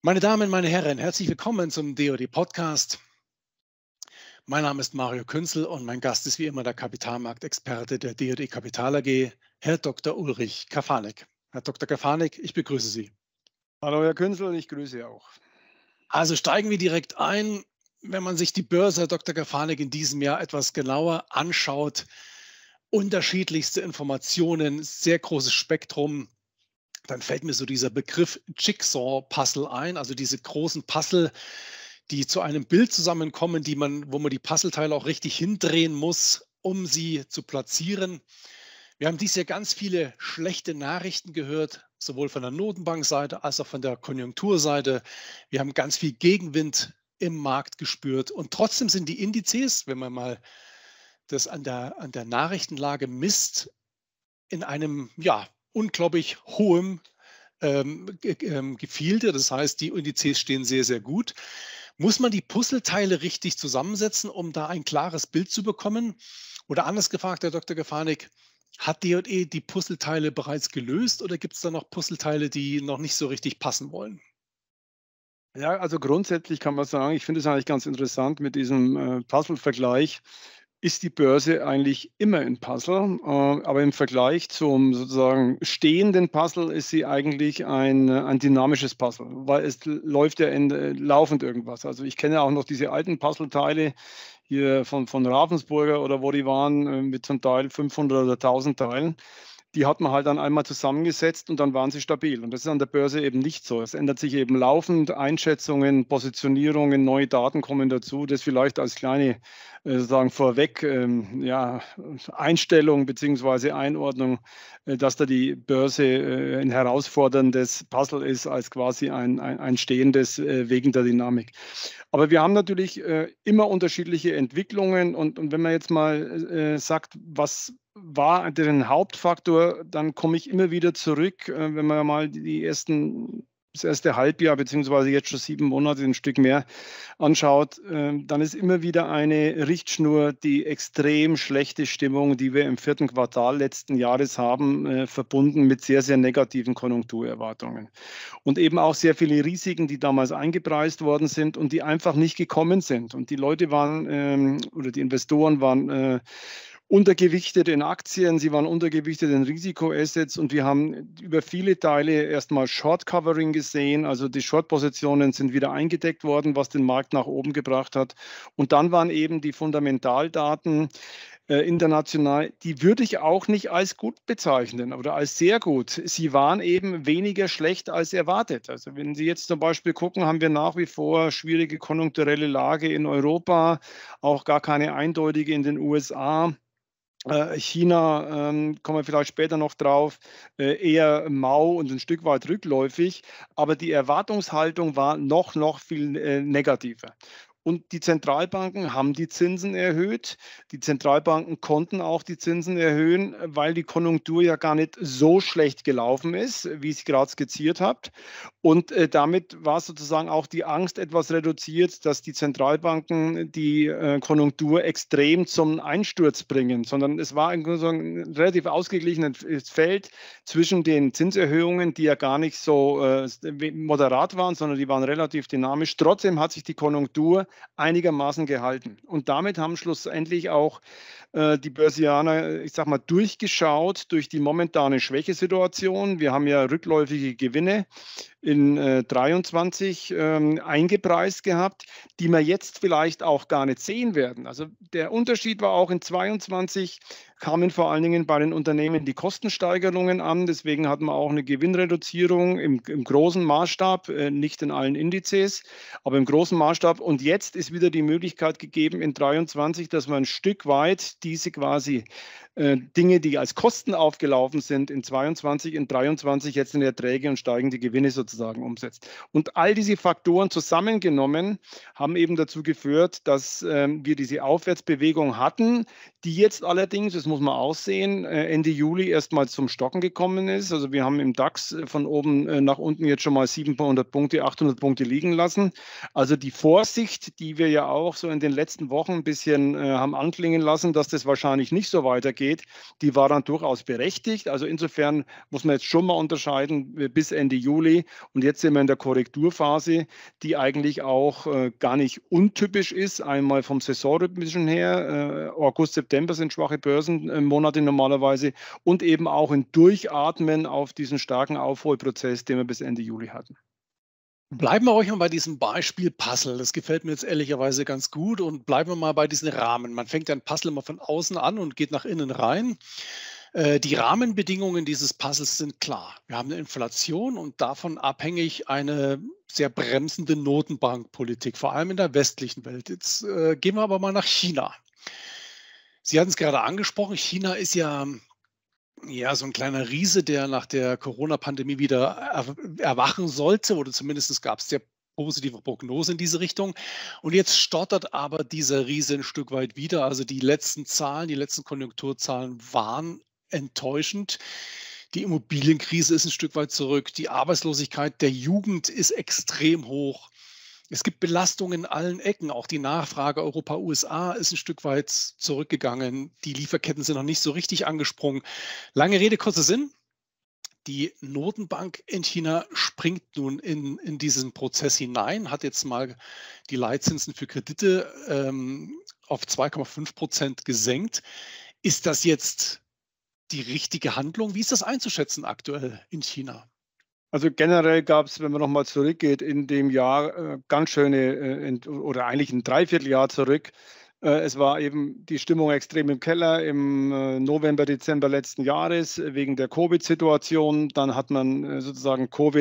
Meine Damen, meine Herren, herzlich willkommen zum DoD Podcast. Mein Name ist Mario Künzel und mein Gast ist wie immer der Kapitalmarktexperte der DoD Kapital AG, Herr Dr. Ulrich Kafanek. Herr Dr. Kafanek, ich begrüße Sie. Hallo, Herr Künzel, und ich grüße Sie auch. Also steigen wir direkt ein. Wenn man sich die Börse, Dr. Kafanek, in diesem Jahr etwas genauer anschaut, unterschiedlichste Informationen, sehr großes Spektrum dann fällt mir so dieser Begriff Jigsaw-Puzzle ein, also diese großen Puzzle, die zu einem Bild zusammenkommen, die man, wo man die Puzzleteile auch richtig hindrehen muss, um sie zu platzieren. Wir haben dies Jahr ganz viele schlechte Nachrichten gehört, sowohl von der Notenbankseite als auch von der Konjunkturseite. Wir haben ganz viel Gegenwind im Markt gespürt. Und trotzdem sind die Indizes, wenn man mal das an der, an der Nachrichtenlage misst, in einem ja, unglaublich hohem ähm, ähm, Das heißt, die Indizes stehen sehr, sehr gut. Muss man die Puzzleteile richtig zusammensetzen, um da ein klares Bild zu bekommen? Oder anders gefragt, Herr Dr. Gefahrnik, hat DE die Puzzleteile bereits gelöst oder gibt es da noch Puzzleteile, die noch nicht so richtig passen wollen? Ja, also grundsätzlich kann man sagen, ich finde es eigentlich ganz interessant mit diesem äh, Puzzle-Vergleich ist die Börse eigentlich immer ein Puzzle, äh, aber im Vergleich zum sozusagen stehenden Puzzle ist sie eigentlich ein, äh, ein dynamisches Puzzle, weil es läuft ja in, äh, laufend irgendwas. Also ich kenne auch noch diese alten Puzzleteile hier von, von Ravensburger oder wo die waren mit zum Teil 500 oder 1000 Teilen die hat man halt dann einmal zusammengesetzt und dann waren sie stabil. Und das ist an der Börse eben nicht so. Es ändert sich eben laufend Einschätzungen, Positionierungen, neue Daten kommen dazu. Das vielleicht als kleine äh, sozusagen vorweg ähm, ja, Einstellung bzw. Einordnung, äh, dass da die Börse äh, ein herausforderndes Puzzle ist als quasi ein, ein, ein stehendes äh, wegen der Dynamik. Aber wir haben natürlich äh, immer unterschiedliche Entwicklungen und, und wenn man jetzt mal äh, sagt, was war deren Hauptfaktor, dann komme ich immer wieder zurück, äh, wenn man mal die ersten, das erste Halbjahr, beziehungsweise jetzt schon sieben Monate, ein Stück mehr anschaut, ähm, dann ist immer wieder eine Richtschnur die extrem schlechte Stimmung, die wir im vierten Quartal letzten Jahres haben, äh, verbunden mit sehr, sehr negativen Konjunkturerwartungen. Und eben auch sehr viele Risiken, die damals eingepreist worden sind und die einfach nicht gekommen sind. Und die Leute waren, ähm, oder die Investoren waren, äh, untergewichtet in Aktien, sie waren untergewichtet in Risikoassets und wir haben über viele Teile erstmal Short Covering gesehen, also die Short Positionen sind wieder eingedeckt worden, was den Markt nach oben gebracht hat und dann waren eben die Fundamentaldaten äh, international, die würde ich auch nicht als gut bezeichnen oder als sehr gut. Sie waren eben weniger schlecht als erwartet. Also wenn Sie jetzt zum Beispiel gucken, haben wir nach wie vor schwierige konjunkturelle Lage in Europa, auch gar keine eindeutige in den USA. Äh, China, ähm, kommen wir vielleicht später noch drauf, äh, eher mau und ein Stück weit rückläufig, aber die Erwartungshaltung war noch, noch viel äh, negativer. Und die Zentralbanken haben die Zinsen erhöht. Die Zentralbanken konnten auch die Zinsen erhöhen, weil die Konjunktur ja gar nicht so schlecht gelaufen ist, wie ich es gerade skizziert habe. Und äh, damit war sozusagen auch die Angst etwas reduziert, dass die Zentralbanken die äh, Konjunktur extrem zum Einsturz bringen, sondern es war ein, so ein relativ ausgeglichenes Feld zwischen den Zinserhöhungen, die ja gar nicht so äh, moderat waren, sondern die waren relativ dynamisch. Trotzdem hat sich die Konjunktur einigermaßen gehalten. Und damit haben schlussendlich auch äh, die Börsianer, ich sag mal, durchgeschaut durch die momentane Schwächesituation. Wir haben ja rückläufige Gewinne in äh, 23 ähm, eingepreist gehabt, die wir jetzt vielleicht auch gar nicht sehen werden. Also der Unterschied war auch in 22 kamen vor allen Dingen bei den Unternehmen die Kostensteigerungen an. Deswegen hatten wir auch eine Gewinnreduzierung im, im großen Maßstab, äh, nicht in allen Indizes, aber im großen Maßstab. Und jetzt ist wieder die Möglichkeit gegeben in 23, dass man ein Stück weit diese quasi äh, Dinge, die als Kosten aufgelaufen sind, in 22, in 23 jetzt in Erträge und steigende Gewinne sozusagen umsetzt. Und all diese Faktoren zusammengenommen haben eben dazu geführt, dass äh, wir diese Aufwärtsbewegung hatten, die jetzt allerdings, das muss man aussehen, äh, Ende Juli erstmal zum Stocken gekommen ist. Also wir haben im DAX äh, von oben äh, nach unten jetzt schon mal 700 Punkte, 800 Punkte liegen lassen. Also die Vorsicht, die wir ja auch so in den letzten Wochen ein bisschen haben anklingen lassen, dass das wahrscheinlich nicht so weitergeht, die war dann durchaus berechtigt. Also insofern muss man jetzt schon mal unterscheiden bis Ende Juli. Und jetzt sind wir in der Korrekturphase, die eigentlich auch gar nicht untypisch ist. Einmal vom Saisonrhythmischen her, August, September sind schwache Börsen. Äh, Monate normalerweise und eben auch ein Durchatmen auf diesen starken Aufholprozess, den wir bis Ende Juli hatten. Bleiben wir euch mal bei diesem Beispiel Puzzle. Das gefällt mir jetzt ehrlicherweise ganz gut und bleiben wir mal bei diesen Rahmen. Man fängt ein Puzzle mal von außen an und geht nach innen rein. Äh, die Rahmenbedingungen dieses Puzzles sind klar. Wir haben eine Inflation und davon abhängig eine sehr bremsende Notenbankpolitik, vor allem in der westlichen Welt. Jetzt äh, gehen wir aber mal nach China. Sie hatten es gerade angesprochen, China ist ja ja, so ein kleiner Riese, der nach der Corona-Pandemie wieder erwachen sollte, oder zumindest gab es ja positive Prognose in diese Richtung. Und jetzt stottert aber dieser Riese ein Stück weit wieder. Also die letzten Zahlen, die letzten Konjunkturzahlen waren enttäuschend. Die Immobilienkrise ist ein Stück weit zurück. Die Arbeitslosigkeit der Jugend ist extrem hoch es gibt Belastungen in allen Ecken. Auch die Nachfrage Europa-USA ist ein Stück weit zurückgegangen. Die Lieferketten sind noch nicht so richtig angesprungen. Lange Rede, kurzer Sinn. Die Notenbank in China springt nun in, in diesen Prozess hinein, hat jetzt mal die Leitzinsen für Kredite ähm, auf 2,5 Prozent gesenkt. Ist das jetzt die richtige Handlung? Wie ist das einzuschätzen aktuell in China? Also generell gab es, wenn man nochmal zurückgeht, in dem Jahr äh, ganz schöne, äh, in, oder eigentlich ein Dreivierteljahr zurück, äh, es war eben die Stimmung extrem im Keller im äh, November, Dezember letzten Jahres wegen der Covid-Situation. Dann hat man äh, sozusagen Covid,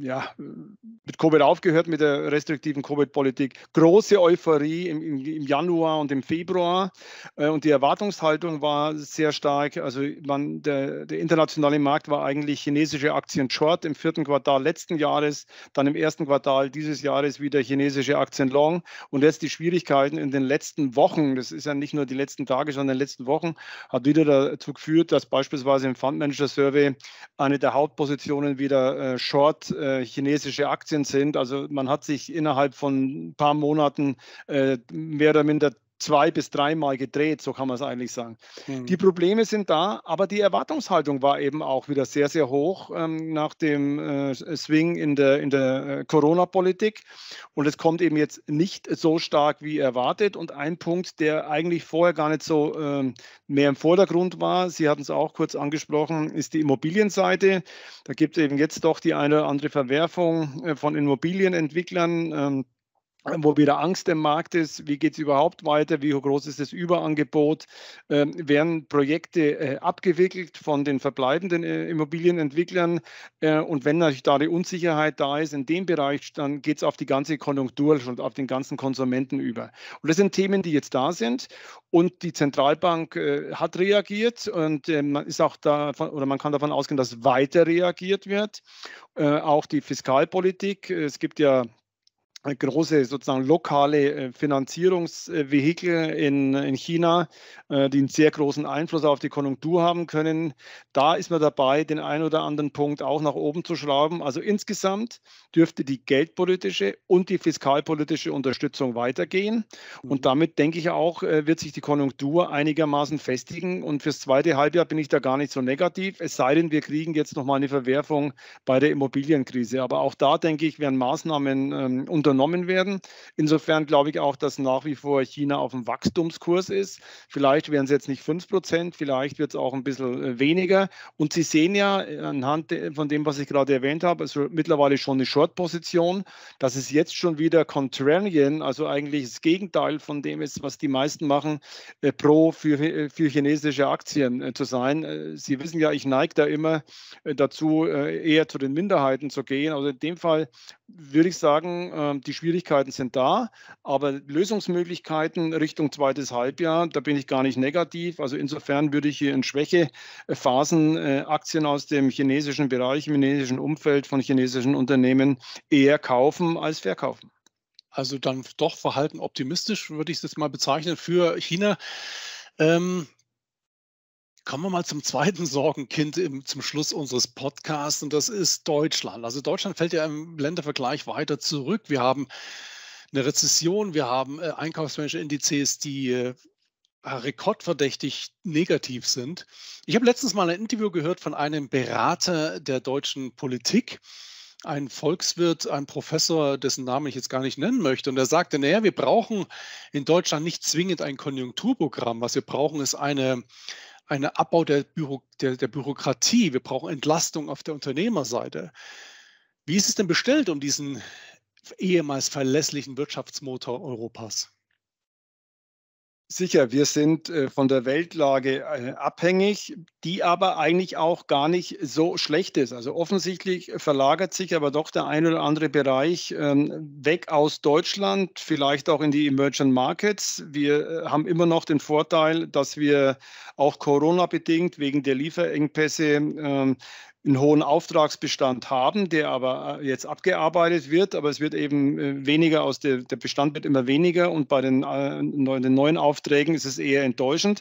ja, mit Covid aufgehört, mit der restriktiven Covid-Politik. Große Euphorie im, im, Januar und im Februar. Und die Erwartungshaltung war sehr stark. Also man, der, der internationale Markt war eigentlich chinesische Aktien short im vierten Quartal letzten Jahres, dann im ersten Quartal dieses Jahres wieder chinesische Aktien long. Und jetzt die Schwierigkeiten in den letzten letzten Wochen, das ist ja nicht nur die letzten Tage, sondern in den letzten Wochen, hat wieder dazu geführt, dass beispielsweise im Fund Manager Survey eine der Hauptpositionen wieder äh, Short äh, chinesische Aktien sind. Also man hat sich innerhalb von ein paar Monaten äh, mehr oder minder zwei bis dreimal gedreht, so kann man es eigentlich sagen. Mhm. Die Probleme sind da, aber die Erwartungshaltung war eben auch wieder sehr, sehr hoch ähm, nach dem äh, Swing in der, in der äh, Corona-Politik. Und es kommt eben jetzt nicht so stark wie erwartet. Und ein Punkt, der eigentlich vorher gar nicht so ähm, mehr im Vordergrund war, Sie hatten es auch kurz angesprochen, ist die Immobilienseite. Da gibt es eben jetzt doch die eine oder andere Verwerfung äh, von Immobilienentwicklern. Ähm, wo wieder Angst im Markt ist, wie geht es überhaupt weiter, wie groß ist das Überangebot, ähm, werden Projekte äh, abgewickelt von den verbleibenden äh, Immobilienentwicklern äh, und wenn natürlich da die Unsicherheit da ist in dem Bereich, dann geht es auf die ganze Konjunktur und auf den ganzen Konsumenten über. Und das sind Themen, die jetzt da sind und die Zentralbank äh, hat reagiert und äh, man ist auch davon, oder man kann davon ausgehen, dass weiter reagiert wird. Äh, auch die Fiskalpolitik, es gibt ja große sozusagen lokale äh, Finanzierungsvehikel in, in China, äh, die einen sehr großen Einfluss auf die Konjunktur haben können. Da ist man dabei, den einen oder anderen Punkt auch nach oben zu schrauben. Also insgesamt dürfte die geldpolitische und die fiskalpolitische Unterstützung weitergehen. Und mhm. damit denke ich auch, äh, wird sich die Konjunktur einigermaßen festigen. Und fürs zweite Halbjahr bin ich da gar nicht so negativ, es sei denn, wir kriegen jetzt nochmal eine Verwerfung bei der Immobilienkrise. Aber auch da denke ich, werden Maßnahmen unter ähm, unternommen werden. Insofern glaube ich auch, dass nach wie vor China auf dem Wachstumskurs ist. Vielleicht werden es jetzt nicht 5 Prozent, vielleicht wird es auch ein bisschen äh, weniger. Und Sie sehen ja äh, anhand von dem, was ich gerade erwähnt habe, also mittlerweile schon eine Short-Position, dass es jetzt schon wieder Contrarian, also eigentlich das Gegenteil von dem ist, was die meisten machen, äh, pro für, für chinesische Aktien zu sein. Sie wissen ja, ich neige da immer dazu, eher zu den Minderheiten zu gehen. Also in dem Fall würde ich sagen, ähm, die Schwierigkeiten sind da, aber Lösungsmöglichkeiten Richtung zweites Halbjahr, da bin ich gar nicht negativ. Also insofern würde ich hier in Schwächephasen äh, Aktien aus dem chinesischen Bereich, im chinesischen Umfeld von chinesischen Unternehmen eher kaufen als verkaufen. Also dann doch verhalten optimistisch, würde ich es jetzt mal bezeichnen, für China. Ähm, Kommen wir mal zum zweiten Sorgenkind im, zum Schluss unseres Podcasts und das ist Deutschland. Also Deutschland fällt ja im Ländervergleich weiter zurück. Wir haben eine Rezession, wir haben äh, einkaufsmanager die äh, rekordverdächtig negativ sind. Ich habe letztens mal ein Interview gehört von einem Berater der deutschen Politik, ein Volkswirt, ein Professor, dessen Namen ich jetzt gar nicht nennen möchte. Und er sagte, naja, wir brauchen in Deutschland nicht zwingend ein Konjunkturprogramm. Was wir brauchen, ist eine einen Abbau der, Büro, der, der Bürokratie, wir brauchen Entlastung auf der Unternehmerseite. Wie ist es denn bestellt um diesen ehemals verlässlichen Wirtschaftsmotor Europas? Sicher, wir sind äh, von der Weltlage äh, abhängig, die aber eigentlich auch gar nicht so schlecht ist. Also offensichtlich verlagert sich aber doch der ein oder andere Bereich ähm, weg aus Deutschland, vielleicht auch in die Emerging Markets. Wir äh, haben immer noch den Vorteil, dass wir auch Corona bedingt wegen der Lieferengpässe ähm, einen hohen Auftragsbestand haben, der aber äh, jetzt abgearbeitet wird, aber es wird eben äh, weniger aus der, der Bestand wird immer weniger und bei den, äh, neuen, den neuen Aufträgen ist es eher enttäuschend.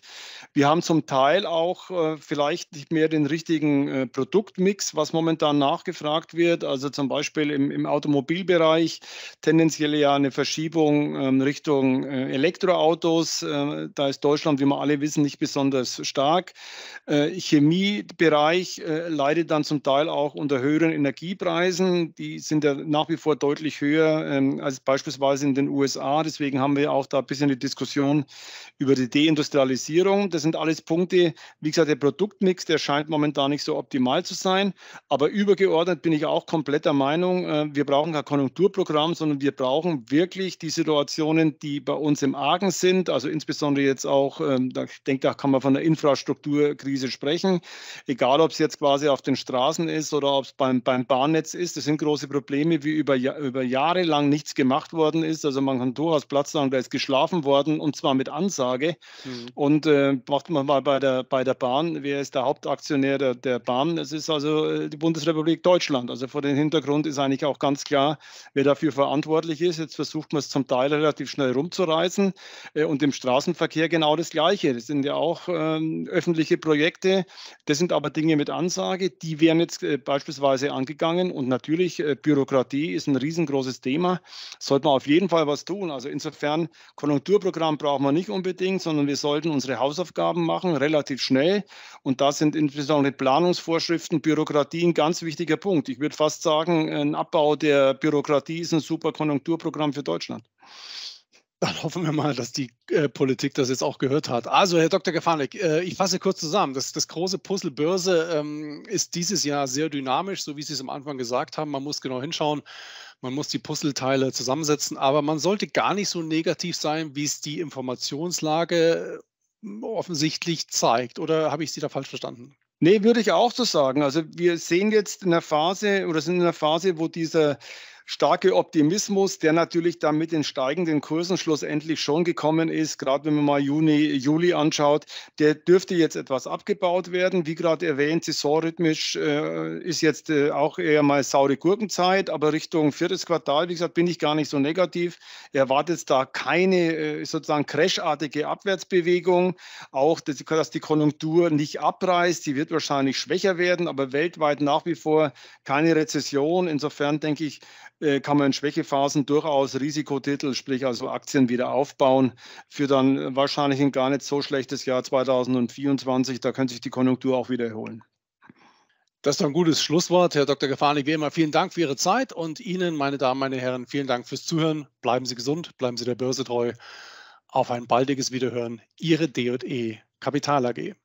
Wir haben zum Teil auch vielleicht nicht mehr den richtigen Produktmix, was momentan nachgefragt wird, also zum Beispiel im, im Automobilbereich tendenziell ja eine Verschiebung ähm, Richtung Elektroautos. da ist Deutschland, wie wir alle wissen, nicht besonders stark. Chemiebereich leidet dann zum Teil auch unter höheren Energiepreisen. Die sind ja nach wie vor deutlich höher ähm, als beispielsweise in den USA. Deswegen haben wir auch da ein bisschen die Diskussion über die Deindustrialisierung. Das sind alles Punkte, wie gesagt, der Produktmix, der scheint momentan nicht so optimal zu sein. Aber übergeordnet bin ich auch komplett der Meinung, äh, wir brauchen kein Konjunkturprogramm, sondern wir brauchen wirklich die Situationen, die bei uns im Argen sind. Also insbesondere jetzt auch, ähm, ich denke, da kann man von der Infrastrukturkrise sprechen. Egal, ob es jetzt quasi auf den Straßen ist oder ob es beim, beim Bahnnetz ist. Das sind große Probleme, wie über, über Jahre lang nichts gemacht worden ist. Also man kann durchaus Platz sagen, da ist geschlafen worden und zwar mit Ansage. Mhm. Und äh, macht man mal bei der, bei der Bahn, wer ist der Hauptaktionär der, der Bahn? Das ist also äh, die Bundesrepublik Deutschland. Also vor dem Hintergrund ist eigentlich auch ganz klar, wer dafür verantwortlich ist. Jetzt versucht man es zum Teil relativ schnell rumzureißen. Äh, und im Straßenverkehr genau das Gleiche. Das sind ja auch äh, öffentliche Projekte. Das sind aber Dinge mit Ansage, die die werden jetzt äh, beispielsweise angegangen und natürlich äh, Bürokratie ist ein riesengroßes Thema. Sollte man auf jeden Fall was tun. Also insofern, Konjunkturprogramm brauchen wir nicht unbedingt, sondern wir sollten unsere Hausaufgaben machen, relativ schnell. Und da sind insbesondere Planungsvorschriften, Bürokratie ein ganz wichtiger Punkt. Ich würde fast sagen, ein Abbau der Bürokratie ist ein super Konjunkturprogramm für Deutschland. Dann hoffen wir mal, dass die äh, Politik das jetzt auch gehört hat. Also, Herr Dr. Gefahrnik, äh, ich fasse kurz zusammen. Das, das große Puzzle Börse ähm, ist dieses Jahr sehr dynamisch, so wie Sie es am Anfang gesagt haben. Man muss genau hinschauen, man muss die Puzzleteile zusammensetzen, aber man sollte gar nicht so negativ sein, wie es die Informationslage äh, offensichtlich zeigt. Oder habe ich Sie da falsch verstanden? Nee, würde ich auch so sagen. Also wir sehen jetzt in der Phase oder sind in einer Phase, wo dieser starke Optimismus, der natürlich dann mit den steigenden Kursen schlussendlich schon gekommen ist, gerade wenn man mal Juni, Juli anschaut, der dürfte jetzt etwas abgebaut werden. Wie gerade erwähnt, saisonrhythmisch äh, ist jetzt äh, auch eher mal saure Gurkenzeit, aber Richtung viertes Quartal, wie gesagt, bin ich gar nicht so negativ. Erwartet da keine äh, sozusagen crashartige Abwärtsbewegung, auch dass, dass die Konjunktur nicht abreißt, die wird wahrscheinlich schwächer werden, aber weltweit nach wie vor keine Rezession. Insofern denke ich, äh, kann man in Schwächephasen durchaus Risikotitel, sprich also Aktien wieder aufbauen für dann wahrscheinlich ein gar nicht so schlechtes Jahr 2024. Da könnte sich die Konjunktur auch wieder erholen. Das ist ein gutes Schlusswort. Herr Dr. Gefani, wie immer, vielen Dank für Ihre Zeit und Ihnen, meine Damen, meine Herren, vielen Dank fürs Zuhören. Bleiben Sie gesund, bleiben Sie der Börse treu. Auf ein baldiges Wiederhören. Ihre DE Kapital AG.